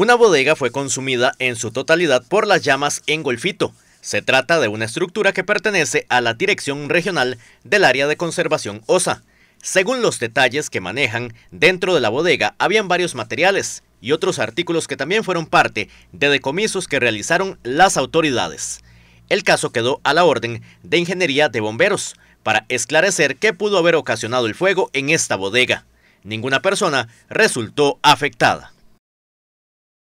Una bodega fue consumida en su totalidad por las llamas en Golfito. Se trata de una estructura que pertenece a la Dirección Regional del Área de Conservación OSA. Según los detalles que manejan, dentro de la bodega habían varios materiales y otros artículos que también fueron parte de decomisos que realizaron las autoridades. El caso quedó a la orden de Ingeniería de Bomberos para esclarecer qué pudo haber ocasionado el fuego en esta bodega. Ninguna persona resultó afectada.